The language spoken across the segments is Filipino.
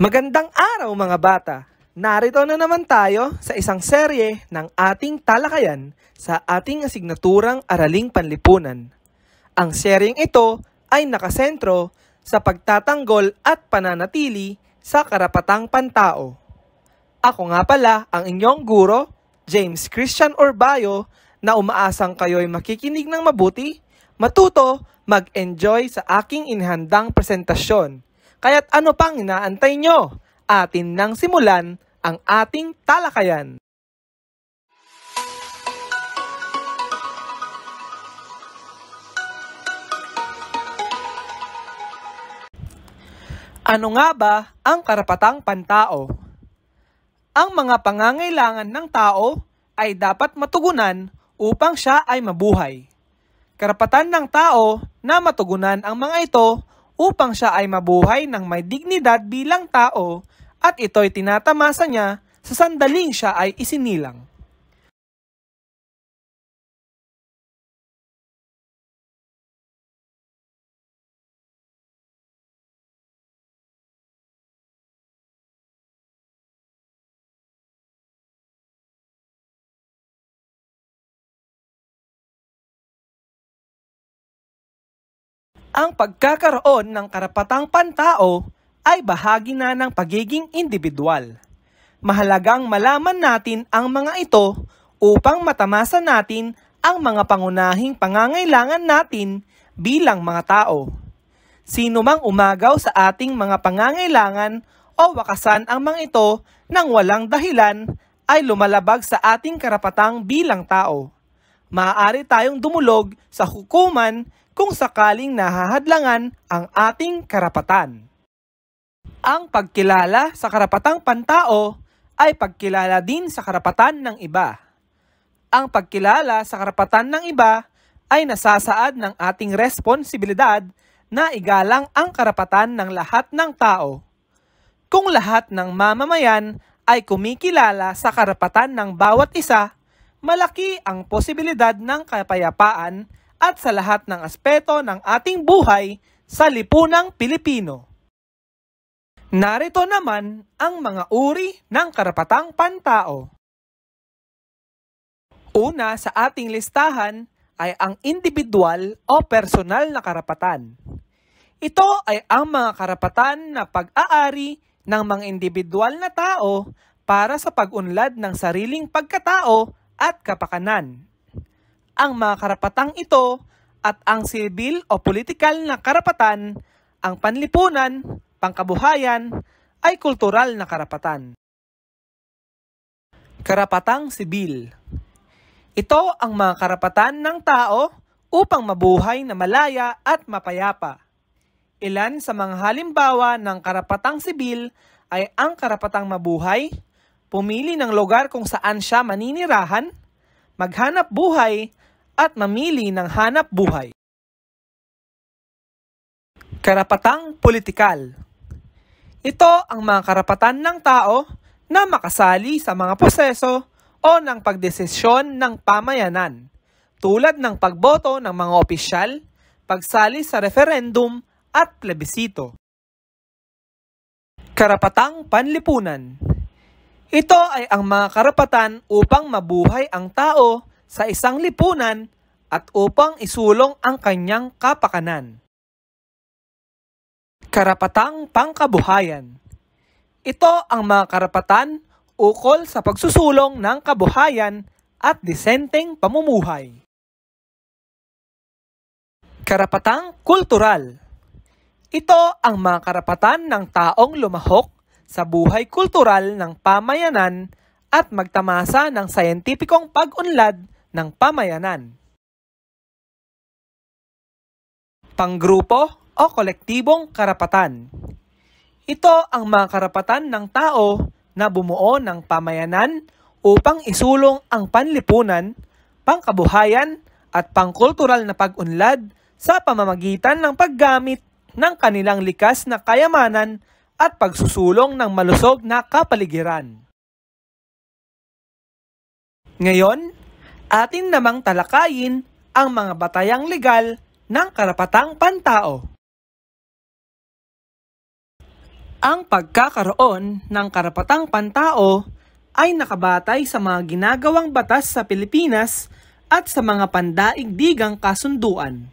Magandang araw mga bata! Narito na naman tayo sa isang serye ng ating talakayan sa ating asignaturang Araling Panlipunan. Ang seryeng ito ay nakasentro sa pagtatanggol at pananatili sa karapatang pantao. Ako nga pala ang inyong guro, James Christian Orbayo, na umaasang kayo'y makikinig ng mabuti, matuto, mag-enjoy sa aking inhandang presentasyon Kaya't ano pang inaantay nyo? Atin nang simulan ang ating talakayan. Ano nga ba ang karapatang pantao? Ang mga pangangailangan ng tao ay dapat matugunan upang siya ay mabuhay. Karapatan ng tao na matugunan ang mga ito upang siya ay mabuhay ng may dignidad bilang tao at ito'y tinatamasa niya sa sandaling siya ay isinilang. Ang pagkakaroon ng karapatang pantao ay bahagi na ng pagiging individual. Mahalagang malaman natin ang mga ito upang matamasa natin ang mga pangunahing pangangailangan natin bilang mga tao. Sino mang umagaw sa ating mga pangangailangan o wakasan ang mga ito nang walang dahilan ay lumalabag sa ating karapatang bilang tao. Maaari tayong dumulog sa hukuman kung sakaling nahahadlangan ang ating karapatan. Ang pagkilala sa karapatang pantao ay pagkilala din sa karapatan ng iba. Ang pagkilala sa karapatan ng iba ay nasasaad ng ating responsibilidad na igalang ang karapatan ng lahat ng tao. Kung lahat ng mamamayan ay kumikilala sa karapatan ng bawat isa, malaki ang posibilidad ng kapayapaan at sa lahat ng aspeto ng ating buhay sa lipunang Pilipino. Narito naman ang mga uri ng karapatang pantao. Una sa ating listahan ay ang individual o personal na karapatan. Ito ay ang mga karapatan na pag-aari ng mga individual na tao para sa pag-unlad ng sariling pagkatao at kapakanan ang mga karapatang ito at ang civil o political na karapatan, ang panlipunan, pangkabuhayan, ay kultural na karapatan. Karapatang sibil Ito ang mga karapatan ng tao upang mabuhay na malaya at mapayapa. Ilan sa mga halimbawa ng karapatang sibil ay ang karapatang mabuhay, pumili ng lugar kung saan siya maninirahan, maghanap buhay at mamili ng hanap buhay. Karapatang politikal Ito ang mga karapatan ng tao na makasali sa mga proseso o ng pagdesisyon ng pamayanan, tulad ng pagboto ng mga opisyal, pagsali sa referendum at plebisito. Karapatang panlipunan Ito ay ang mga karapatan upang mabuhay ang tao sa isang lipunan at upang isulong ang kanyang kapakanan. Karapatang Pangkabuhayan Ito ang mga karapatan ukol sa pagsusulong ng kabuhayan at disenteng pamumuhay. Karapatang Kultural Ito ang mga karapatan ng taong lumahok sa buhay kultural ng pamayanan at magtamasa ng sayentipikong pag-unlad ng pamayanan. Panggrupo o kolektibong karapatan. Ito ang mga karapatan ng tao na bumuo ng pamayanan upang isulong ang panlipunan, pangkabuhayan at pangkultural na pag-unlad sa pamamagitan ng paggamit ng kanilang likas na kayamanan at pagsusulong ng malusog na kapaligiran. Ngayon, atin namang talakayin ang mga batayang legal ng karapatang pantao. Ang pagkakaroon ng karapatang pantao ay nakabatay sa mga ginagawang batas sa Pilipinas at sa mga pandaigdigang kasunduan.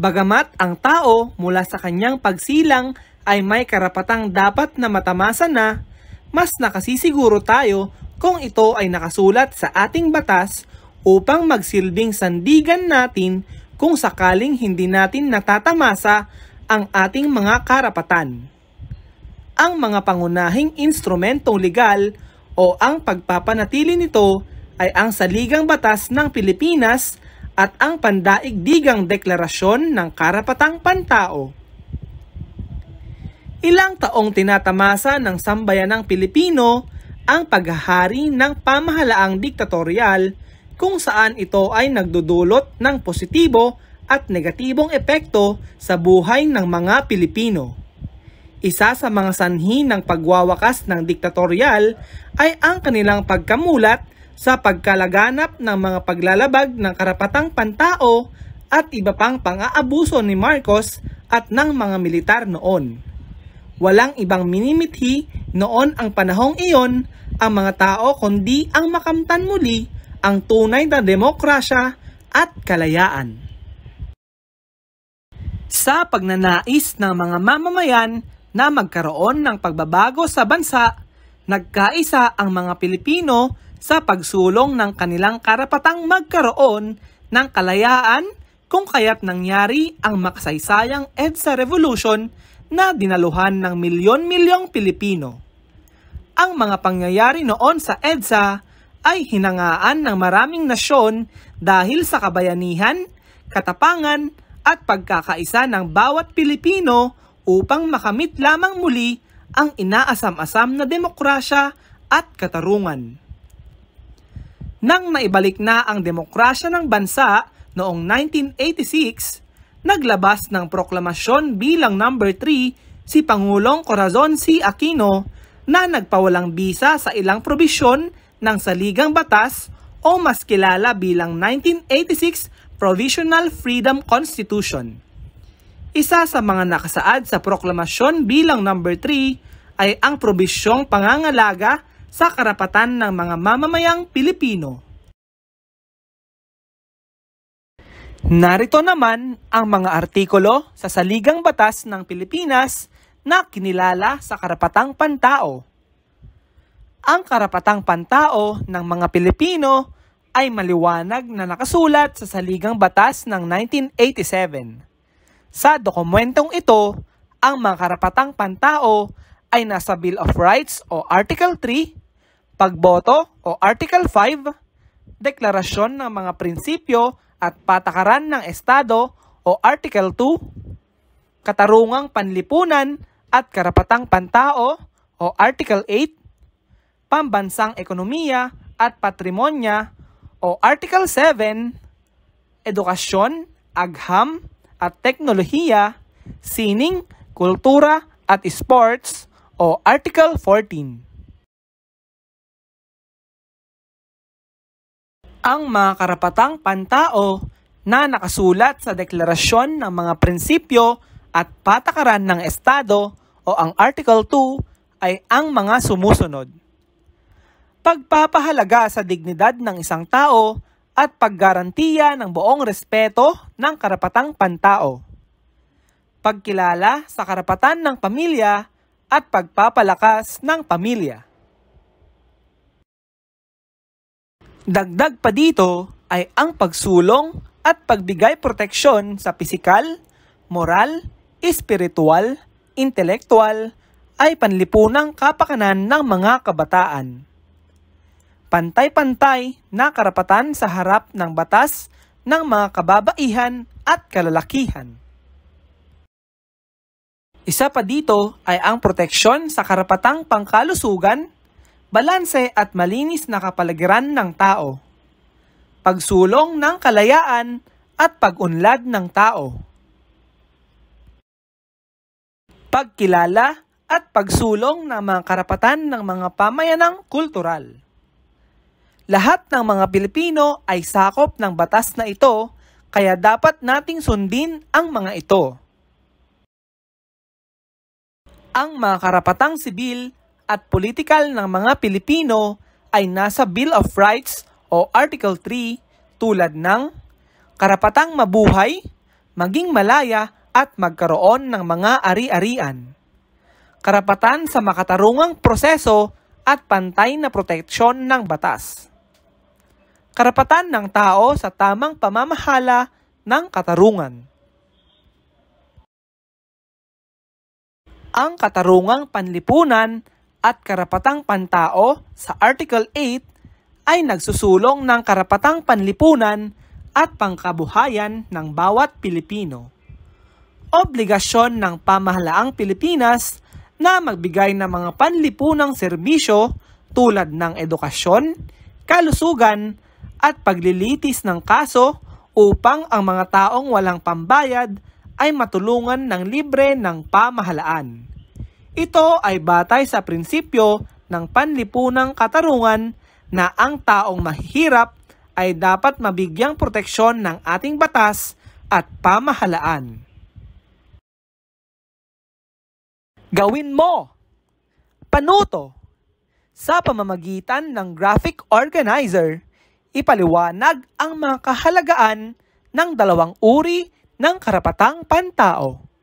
Bagamat ang tao mula sa kanyang pagsilang ay may karapatang dapat na matamasa na, mas nakasisiguro tayo kung ito ay nakasulat sa ating batas upang magsilbing sandigan natin kung sakaling hindi natin natatamasa ang ating mga karapatan. Ang mga pangunahing instrumentong legal o ang pagpapanatili nito ay ang saligang batas ng Pilipinas at ang pandaigdigang deklarasyon ng karapatang pantao. Ilang taong tinatamasa ng sambayanang Pilipino ang paghahari ng pamahalaang diktatorial kung saan ito ay nagdudulot ng positibo at negatibong epekto sa buhay ng mga Pilipino. Isa sa mga sanhi ng pagwawakas ng diktatoryal ay ang kanilang pagkamulat sa pagkalaganap ng mga paglalabag ng karapatang pantao at iba pang pang-aabuso ni Marcos at ng mga militar noon. Walang ibang minimithi noon ang panahong iyon ang mga tao kundi ang makamtan muli ang tunay na demokrasya at kalayaan. Sa pagnanais ng mga mamamayan na magkaroon ng pagbabago sa bansa, nagkaisa ang mga Pilipino sa pagsulong ng kanilang karapatang magkaroon ng kalayaan kung kaya't nangyari ang makasaysayang EDSA Revolution na dinaluhan ng milyon-milyong Pilipino. Ang mga pangyayari noon sa EDSA ay hinangaan ng maraming nasyon dahil sa kabayanihan, katapangan at pagkakaisa ng bawat Pilipino upang makamit lamang muli ang inaasam-asam na demokrasya at katarungan. Nang naibalik na ang demokrasya ng bansa noong 1986, naglabas ng proklamasyon bilang number 3 si Pangulong Corazon C. Aquino na nagpawalang bisa sa ilang probisyon ng Saligang Batas o mas kilala bilang 1986 Provisional Freedom Constitution. Isa sa mga nakasaad sa proklamasyon bilang number 3 ay ang probisyong pangangalaga sa karapatan ng mga mamamayang Pilipino. Narito naman ang mga artikulo sa Saligang Batas ng Pilipinas na kinilala sa karapatang pantao ang karapatang pantao ng mga Pilipino ay maliwanag na nakasulat sa Saligang Batas ng 1987. Sa dokumentong ito, ang mga karapatang pantao ay nasa Bill of Rights o Article 3, Pagboto o Article 5, Deklarasyon ng mga prinsipyo at patakaran ng Estado o Article 2, Katarungang Panlipunan at Karapatang Pantao o Article 8, Pambansang Ekonomiya at Patrimonya o Article 7, Edukasyon, Agham at Teknolohiya, Sining, Kultura at Sports o Article 14. Ang mga karapatang pantao na nakasulat sa deklarasyon ng mga prinsipyo at patakaran ng Estado o ang Article 2 ay ang mga sumusunod pagpapahalaga sa dignidad ng isang tao at paggarantiya ng buong respeto ng karapatang pantao. Pagkilala sa karapatan ng pamilya at pagpapalakas ng pamilya. Dagdag pa dito ay ang pagsulong at pagbigay proteksyon sa pisikal, moral, espiritual, intelektual, ay panlipunang kapakanan ng mga kabataan pantay-pantay na karapatan sa harap ng batas ng mga kababaihan at kalalakihan. Isa pa dito ay ang proteksyon sa karapatang pangkalusugan, balanse at malinis na kapaligiran ng tao, pagsulong ng kalayaan at pagunlad ng tao, pagkilala at pagsulong ng mga karapatan ng mga pamayanang kultural. Lahat ng mga Pilipino ay sakop ng batas na ito, kaya dapat nating sundin ang mga ito. Ang mga karapatang sibil at politikal ng mga Pilipino ay nasa Bill of Rights o Article 3 tulad ng karapatang mabuhay, maging malaya at magkaroon ng mga ari-arian. Karapatan sa makatarungang proseso at pantay na proteksyon ng batas karapatan ng tao sa tamang pamamahala ng katarungan. Ang katarungang panlipunan at karapatang pantao sa Article 8 ay nagsusulong ng karapatang panlipunan at pangkabuhayan ng bawat Pilipino. Obligasyon ng pamahalaang Pilipinas na magbigay ng mga panlipunang serbisyo tulad ng edukasyon, kalusugan, at paglilitis ng kaso upang ang mga taong walang pambayad ay matulungan ng libre ng pamahalaan. Ito ay batay sa prinsipyo ng panlipunang katarungan na ang taong mahihirap ay dapat mabigyang proteksyon ng ating batas at pamahalaan. Gawin mo! Panuto! Sa pamamagitan ng graphic organizer, ipaliwanag ang mga kahalagaan ng dalawang uri ng karapatang pantao.